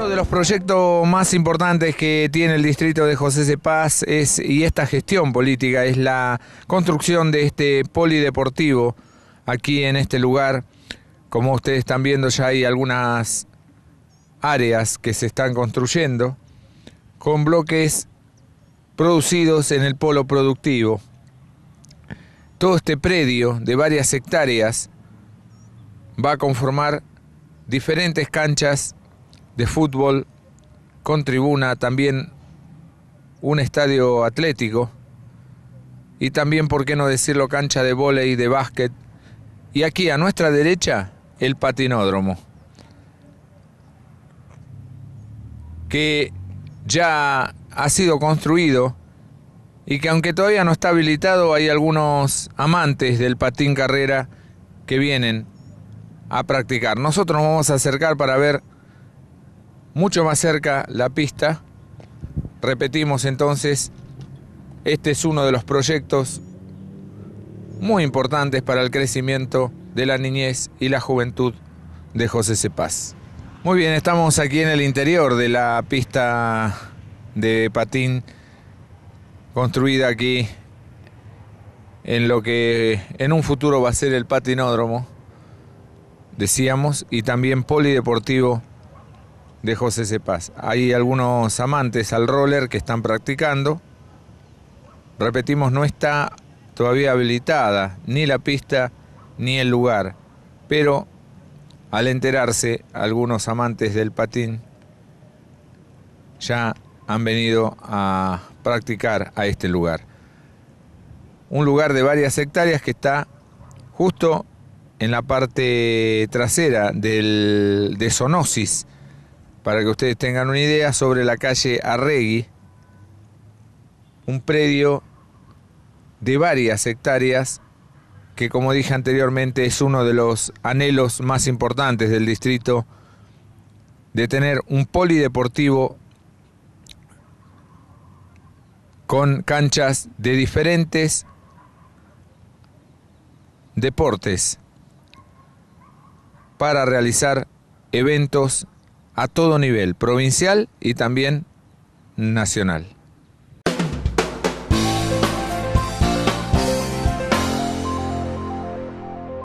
Uno de los proyectos más importantes que tiene el distrito de José Cepaz es, y esta gestión política es la construcción de este polideportivo aquí en este lugar. Como ustedes están viendo ya hay algunas áreas que se están construyendo con bloques producidos en el polo productivo. Todo este predio de varias hectáreas va a conformar diferentes canchas de fútbol con tribuna, también un estadio atlético y también, por qué no decirlo, cancha de y de básquet. Y aquí a nuestra derecha, el patinódromo, que ya ha sido construido y que aunque todavía no está habilitado, hay algunos amantes del patín carrera que vienen a practicar. Nosotros nos vamos a acercar para ver mucho más cerca la pista. Repetimos entonces, este es uno de los proyectos muy importantes para el crecimiento de la niñez y la juventud de José Cepaz. Muy bien, estamos aquí en el interior de la pista de patín construida aquí en lo que en un futuro va a ser el patinódromo, decíamos, y también polideportivo de José Cepaz. Hay algunos amantes al roller que están practicando. Repetimos, no está todavía habilitada ni la pista ni el lugar, pero al enterarse algunos amantes del patín ya han venido a practicar a este lugar. Un lugar de varias hectáreas que está justo en la parte trasera del, de Sonosis, para que ustedes tengan una idea, sobre la calle Arregui, un predio de varias hectáreas que como dije anteriormente es uno de los anhelos más importantes del distrito de tener un polideportivo con canchas de diferentes deportes para realizar eventos a todo nivel, provincial y también nacional.